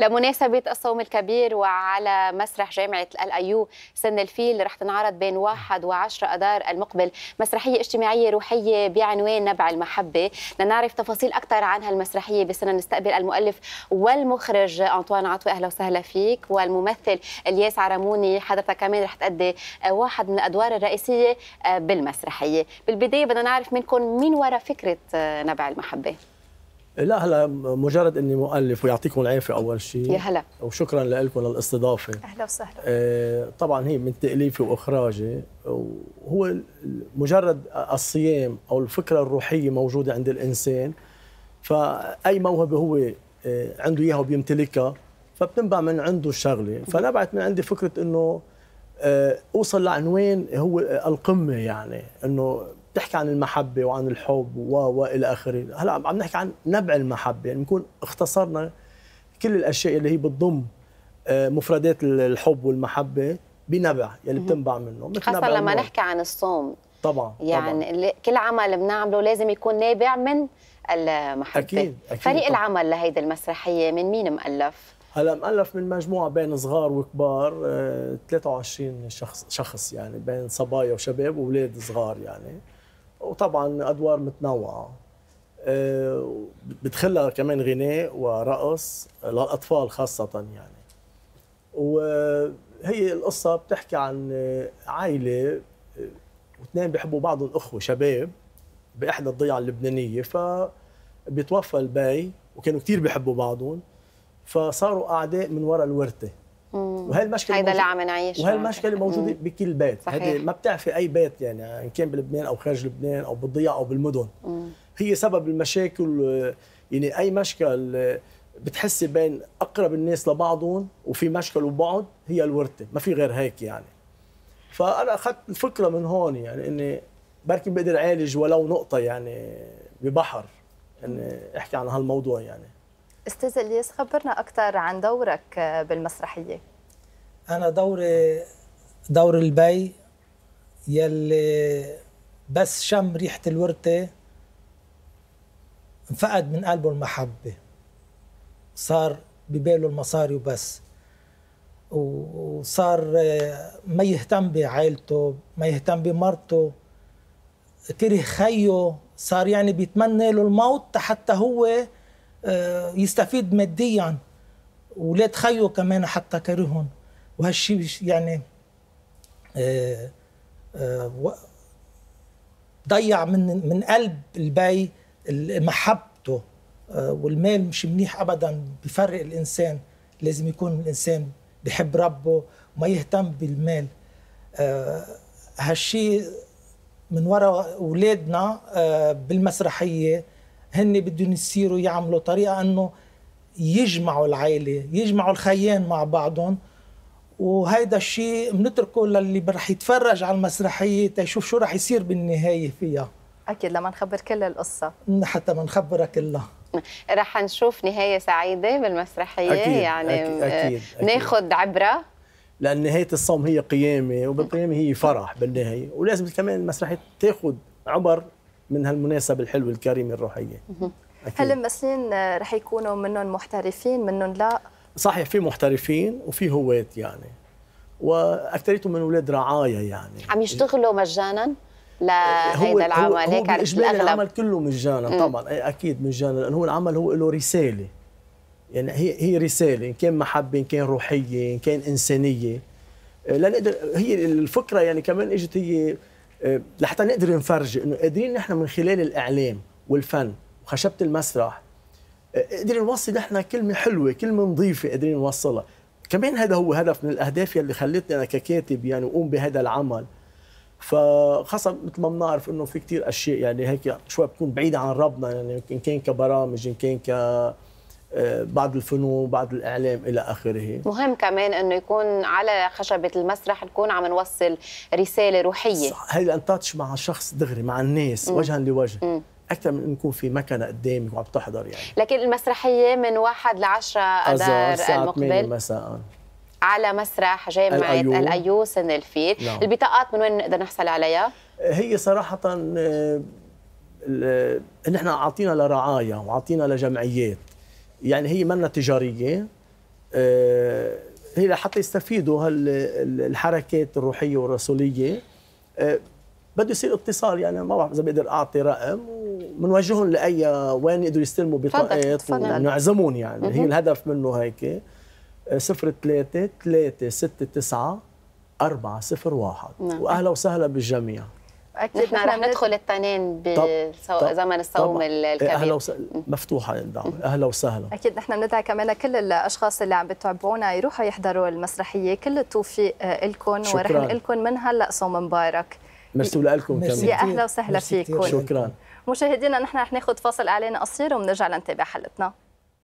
لمناسبة الصوم الكبير وعلى مسرح جامعة الأيو سن الفيل رح تنعرض بين واحد و10 أذار المقبل مسرحية اجتماعية روحية بعنوان نبع المحبة لنعرف تفاصيل أكثر عن هالمسرحية بسنة نستقبل المؤلف والمخرج أنطوان عطوي أهلا وسهلا فيك والممثل الياس عرموني حضرتك كمان رح تأدي واحد من الأدوار الرئيسية بالمسرحية بالبداية بدنا نعرف منكم مين وراء فكرة نبع المحبة لا هلا مجرد اني مؤلف ويعطيكم العافيه اول شيء يا هلا وشكرا لكم للاستضافه اهلا وسهلا آه، طبعا هي من تاليفي واخراجي وهو مجرد الصيام او الفكره الروحيه موجوده عند الانسان فاي موهبه هو آه، عنده اياها وبيمتلكها فبتنبع من عنده الشغله فنبعت من عندي فكره انه آه، اوصل لعنوان هو القمه يعني انه بتحكي عن المحبة وعن الحب و وإلى آخره هلا عم نحكي عن نبع المحبة يعني بنكون اختصرنا كل الأشياء اللي هي بتضم آه، مفردات الحب والمحبة بنبع يعني بتنبع منه مثل خاصة لما نحكي عن الصوم طبعا يعني طبعاً. كل عمل بنعمله لازم يكون نابع من المحبة أكيد, أكيد فريق طبعاً. العمل لهيدي المسرحية من مين مؤلف؟ هلا مؤلف من مجموعة بين صغار وكبار 23 آه، شخص شخص يعني بين صبايا وشباب واولاد صغار يعني وطبعا ادوار متنوعه آه، بتخلها كمان غناء ورقص للاطفال خاصه يعني وهي القصه بتحكي عن عائله واثنين بيحبوا بعضهم اخوه شباب باحدى الضيعه اللبنانيه فبيتوفى البي وكانوا كثير بيحبوا بعضهم فصاروا اعداء من وراء الورثه وهي المشكله هيدا اللي عم نعيش وهي المشكله موجوده بكل بيت هذه ما بتعفي اي بيت يعني ان كان بلبنان او خارج لبنان او بالضياع او بالمدن مم. هي سبب المشاكل يعني اي مشكل بتحسي بين اقرب الناس لبعضهم وفي مشكل وبعد هي الورثه ما في غير هيك يعني فانا اخذت الفكره من هون يعني اني بركي بقدر اعالج ولو نقطه يعني ببحر اني احكي عن هالموضوع يعني استاذ الياس خبرنا اكثر عن دورك بالمسرحيه انا دوري دور البي يلي بس شم ريحه الورده انفقد من قلبه المحبه صار بباله المصاري وبس وصار آه، ما يهتم بعائلته ما يهتم بمرته كره خيه صار يعني بيتمنى له الموت حتى هو آه، يستفيد ماديا ولاد خيه كمان حتى كرههم وهالشيء يعني آه، آه، ضيع من من قلب البي محبته آه، والمال مش منيح ابدا بفرق الانسان لازم يكون الانسان بحب ربه وما يهتم بالمال هالشيء من وراء اولادنا بالمسرحيه هن بدهم يصيروا يعملوا طريقه انه يجمعوا العائله يجمعوا الخيان مع بعضهم وهيدا الشيء بنتركه للي رح يتفرج على المسرحيه تيشوف شو رح يصير بالنهايه فيها اكيد لما نخبر كل القصه حتى ما نخبرها كلها رح نشوف نهايه سعيده بالمسرحيه أكيد يعني ناخذ عبره لان نهايه الصوم هي قيامه وبالقيامه هي فرح بالنهايه ولازم كمان المسرحيه تاخذ عبر من هالمناسبه الحلوه الكريمه الروحيه هل الممثلين رح يكونوا منهم محترفين منهم لا صحيح في محترفين وفي هواة يعني واكثريتهم من اولاد رعايا يعني عم يشتغلوا مجانا لهيدا العمل هيك عرفت الاغلب العمل كله مجانا طبعا طبعا إيه، اكيد مجانا لانه هو العمل هو له رساله يعني هي هي رساله ان كان محبه ان كان روحيه ان كان انسانيه إيه، لنقدر هي الفكره يعني كمان اجت هي إيه، لحتى نقدر نفرجي انه قادرين نحن من خلال الاعلام والفن وخشبه المسرح قدرنا نوصل احنا كلمه حلوه كلمه نظيفه قادرين نوصلها كمان هذا هو هدف من الاهداف يلي خلتني انا ككاتب يعني اقوم بهذا العمل فخاصة مثل ما بنعرف انه في كثير اشياء يعني هيك شوي بتكون بعيدة عن ربنا يعني ان كان كبرامج ان كان ك آه، بعض الفنون بعض الاعلام الى اخره مهم كمان انه يكون على خشبه المسرح نكون عم نوصل رساله روحيه صح هي الانتاتش مع شخص دغري مع الناس وجها لوجه اكثر من نكون في مكنه قدامك وعم تحضر يعني لكن المسرحيه من واحد لعشرة اذار المقبل مساء على مسرح جامعه الأيو, الأيو سن الفيل نعم. البطاقات من وين نقدر نحصل عليها هي صراحه آه، نحن اعطينا لرعايا واعطينا لجمعيات يعني هي منا تجاريه آه، هي لحتى يستفيدوا هالحركات الروحيه والرسوليه آه، بده يصير اتصال يعني ما بعرف اذا بقدر اعطي رقم وبنوجههم لاي وين يقدروا يستلموا بطاقات ونعزمون يعني هي الهدف منه هيك 03 3 6 9 4 0 1 واهلا وسهلا بالجميع اكيد نحن نعم. رح ندخل التنين بزمن الصوم إيه، الكبير اهلا وسهلا مفتوحه الدعوه اهلا وسهلا اكيد نحن بندعي كمان كل الاشخاص اللي عم بتابعونا يروحوا يحضروا المسرحيه كل التوفيق آه، لكم ورح نقول لكم من هلا صوم مبارك ميرسي لكم كمان يا اهلا وسهلا فيكم شكرا مشاهدينا نحن رح ناخذ فاصل اعلاني قصير وبنرجع لنتابع حلقتنا